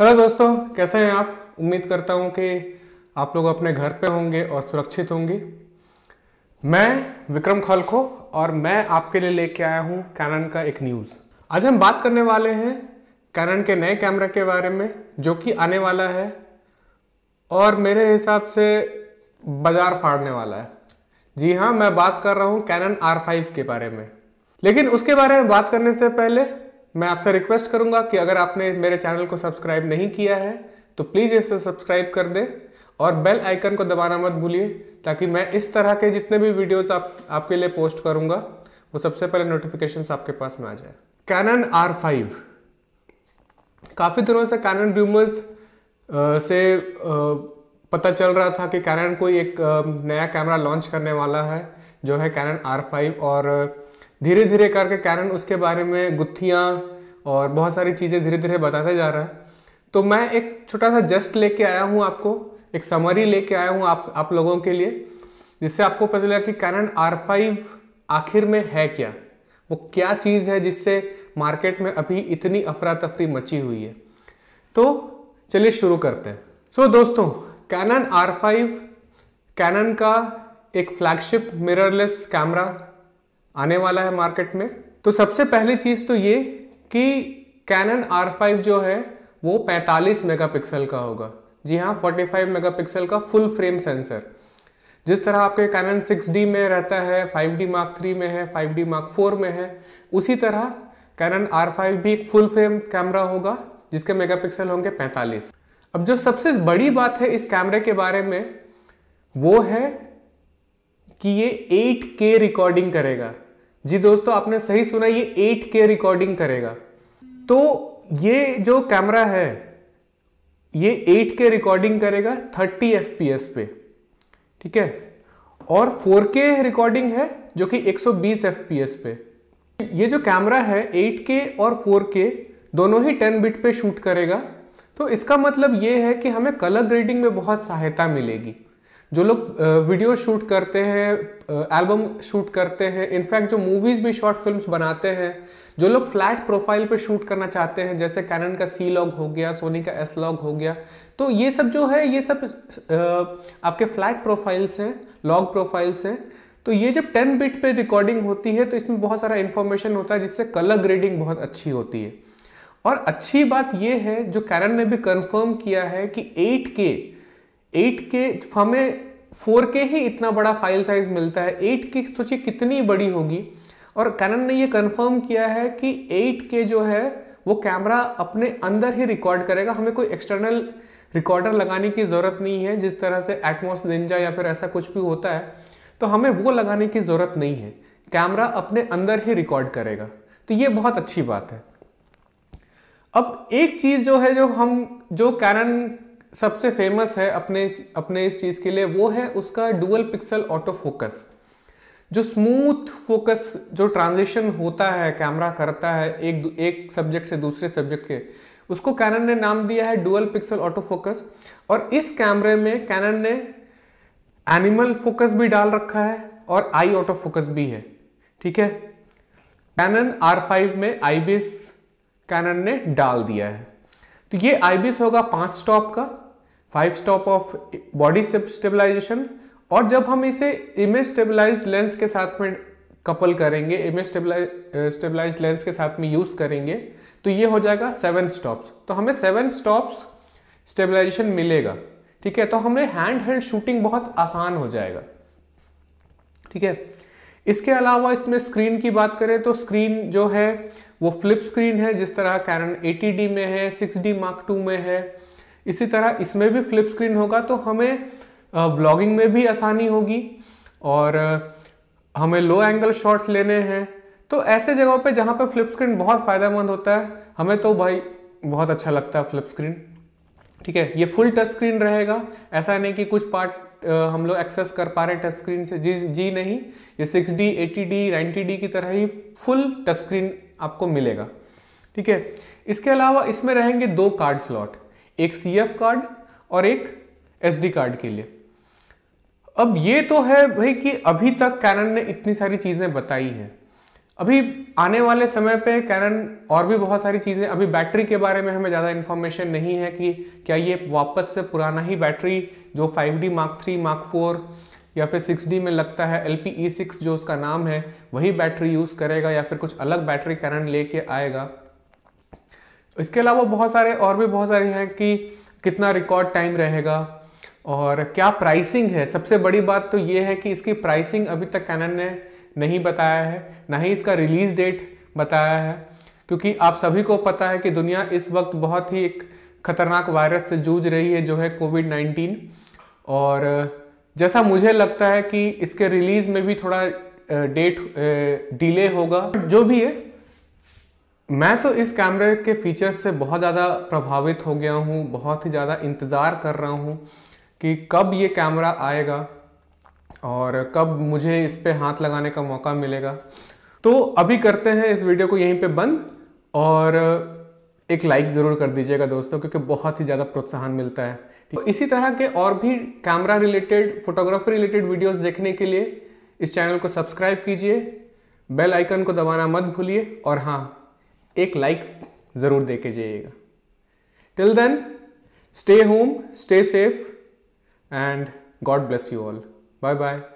hello दोस्तों कैसे हैं आप उम्मीद करता हूं कि आप लोग अपने घर पे होंगे और सुरक्षित होंगे मैं विक्रम खलखो और मैं आपके लिए लेके आया हूं कैनन का एक न्यूज़ आज हम बात करने वाले हैं कैनन के नए कैमरा के बारे में जो कि आने वाला है और मेरे हिसाब से बाज़ार फाड़ने वाला है जी हाँ मैं बात कर रहा हूँ कैनन आर फाइव के बारे में लेकिन उसके बारे में बात करने से पहले मैं आपसे रिक्वेस्ट करूंगा कि अगर आपने मेरे चैनल को सब्सक्राइब नहीं किया है तो प्लीज़ इसे सब्सक्राइब कर दें और बेल आइकन को दबाना मत भूलिए ताकि मैं इस तरह के जितने भी वीडियोस आप आपके लिए पोस्ट करूंगा वो सबसे पहले नोटिफिकेशन आपके पास में आ जाए कैनन आर फाइव काफ़ी दिनों से कैनन ड्यूमर्स से आ, पता चल रहा था कि कैनन कोई एक आ, नया कैमरा लॉन्च करने वाला है जो है कैनन आर फाइव और धीरे धीरे करके कैनन उसके बारे में गुत्थियाँ और बहुत सारी चीज़ें धीरे धीरे बताते जा रहा है तो मैं एक छोटा सा जस्ट लेके आया हूँ आपको एक समरी लेके आया हूँ आप आप लोगों के लिए जिससे आपको पता चला कि कैनन आर फाइव आखिर में है क्या वो क्या चीज़ है जिससे मार्केट में अभी इतनी अफरा तफरी मची हुई है तो चलिए शुरू करते हैं सो so, दोस्तों कैनन आर फाइव कैनन का एक फ्लैगशिप मिररलेस कैमरा आने वाला है मार्केट में तो सबसे पहली चीज़ तो ये कि कैनन फाइव जो है वो 45 मेगापिक्सल का होगा जी हाँ 45 मेगापिक्सल का फुल फ्रेम सेंसर जिस तरह आपके कैनन 6D में रहता है 5D मार्क थ्री में है 5D मार्क फोर में है उसी तरह कैनन R5 भी एक फुल फ्रेम कैमरा होगा जिसके मेगापिक्सल होंगे 45 अब जो सबसे बड़ी बात है इस कैमरे के बारे में वो है कि ये 8K रिकॉर्डिंग करेगा जी दोस्तों आपने सही सुना ये 8K रिकॉर्डिंग करेगा तो ये जो कैमरा है ये 8K रिकॉर्डिंग करेगा 30 fps पे ठीक है और 4K रिकॉर्डिंग है जो कि 120 fps पे ये जो कैमरा है 8K और 4K दोनों ही 10 बिट पे शूट करेगा तो इसका मतलब ये है कि हमें कलर ग्रेडिंग में बहुत सहायता मिलेगी जो लोग वीडियो शूट करते हैं एल्बम शूट करते हैं इनफैक्ट जो मूवीज़ भी शॉर्ट फिल्म बनाते हैं जो लोग फ्लैट प्रोफाइल पे शूट करना चाहते हैं जैसे कैनन का सी लॉग हो गया सोनी का एस लॉग हो गया तो ये सब जो है ये सब आपके फ्लैट प्रोफाइल्स हैं लॉग प्रोफाइल्स हैं तो ये जब 10 बिट पे रिकॉर्डिंग होती है तो इसमें बहुत सारा इन्फॉर्मेशन होता है जिससे कलर ग्रेडिंग बहुत अच्छी होती है और अच्छी बात यह है जो कैरन ने भी कंफर्म किया है कि 8K एट के हमें फोर के ही इतना बड़ा फाइल साइज मिलता है एट की सोचिए कितनी बड़ी होगी और कैनन ने ये कंफर्म किया है कि एट के जो है वो कैमरा अपने अंदर ही रिकॉर्ड करेगा हमें कोई एक्सटर्नल रिकॉर्डर लगाने की ज़रूरत नहीं है जिस तरह से एटमोस निंजा या फिर ऐसा कुछ भी होता है तो हमें वो लगाने की ज़रूरत नहीं है कैमरा अपने अंदर ही रिकॉर्ड करेगा तो ये बहुत अच्छी बात है अब एक चीज़ जो है जो हम जो कैनन सबसे फेमस है अपने अपने इस चीज़ के लिए वो है उसका डुअल पिक्सल ऑटो फोकस जो स्मूथ फोकस जो ट्रांजिशन होता है कैमरा करता है एक एक सब्जेक्ट से दूसरे सब्जेक्ट के उसको कैनन ने नाम दिया है डुअल पिक्सल ऑटो फोकस और इस कैमरे में कैनन ने एनिमल फोकस भी डाल रखा है और आई ऑटो फोकस भी है ठीक है कैनन आर फाइव में आईबिस कैनन ने डाल दिया है तो ये आईबिस होगा पांच स्टॉप का five stop of body stabilisation और जब हम इसे इमेज स्टेबलाइज लेंस के साथ में कपल करेंगे इमेज स्टेबलाइज लेंस के साथ में यूज करेंगे तो ये हो जाएगा सेवन स्टॉप्स तो हमें सेवन स्टॉप्स स्टेबलाइजेशन मिलेगा ठीक है तो हमने हैंड हेल्ड शूटिंग बहुत आसान हो जाएगा ठीक है इसके अलावा इसमें स्क्रीन की बात करें तो स्क्रीन जो है वो फ्लिप स्क्रीन है जिस तरह कैनन 80D में है 6D मार्क टू में है इसी तरह इसमें भी फ्लिप स्क्रीन होगा तो हमें व्लॉगिंग में भी आसानी होगी और हमें लो एंगल शॉट्स लेने हैं तो ऐसे जगहों पे जहाँ पे फ्लिप स्क्रीन बहुत फ़ायदेमंद होता है हमें तो भाई बहुत अच्छा लगता है फ्लिप स्क्रीन ठीक है ये फुल टच स्क्रीन रहेगा ऐसा नहीं कि कुछ पार्ट हम लोग एक्सेस कर पा रहे टच स्क्रीन से जी जी नहीं ये six D eighty D ninety D की तरह ही फुल टच स्क्रीन आपको मिलेगा ठीक है इसके अलावा इसमें रहेंगे दो कार्ड स्लॉट एक सी कार्ड और एक एस कार्ड के लिए अब ये तो है भाई कि अभी तक कैनन ने इतनी सारी चीज़ें बताई हैं अभी आने वाले समय पे कैनन और भी बहुत सारी चीज़ें अभी बैटरी के बारे में हमें ज़्यादा इन्फॉर्मेशन नहीं है कि क्या ये वापस से पुराना ही बैटरी जो 5D mark three mark four या फिर 6D में लगता है एल पी e जो उसका नाम है वही बैटरी यूज़ करेगा या फिर कुछ अलग बैटरी कैनन लेके आएगा इसके अलावा बहुत सारे और भी बहुत सारे हैं कि कितना रिकॉर्ड टाइम रहेगा और क्या प्राइसिंग है सबसे बड़ी बात तो ये है कि इसकी प्राइसिंग अभी तक कैनन ने नहीं बताया है ना ही इसका रिलीज डेट बताया है क्योंकि आप सभी को पता है कि दुनिया इस वक्त बहुत ही एक खतरनाक वायरस से जूझ रही है जो है कोविड नाइन्टीन और जैसा मुझे लगता है कि इसके रिलीज में भी थोड़ा डेट डिले होगा जो भी है मैं तो इस कैमरे के फीचर्स से बहुत ज़्यादा प्रभावित हो गया हूँ बहुत ही ज़्यादा इंतज़ार कर रहा हूँ कि कब ये कैमरा आएगा और कब मुझे इस पर हाथ लगाने का मौका मिलेगा तो अभी करते हैं इस वीडियो को यहीं पे बंद और एक लाइक ज़रूर कर दीजिएगा दोस्तों क्योंकि बहुत ही ज़्यादा प्रोत्साहन मिलता है तो इसी तरह के और भी camera related photography related videos देखने के लिए इस चैनल को सब्सक्राइब कीजिए बेल आइकन को दबाना मत भूलिए और हाँ एक लाइक ज़रूर दे के जाइएगा till then stay home stay safe and God bless you all bye bye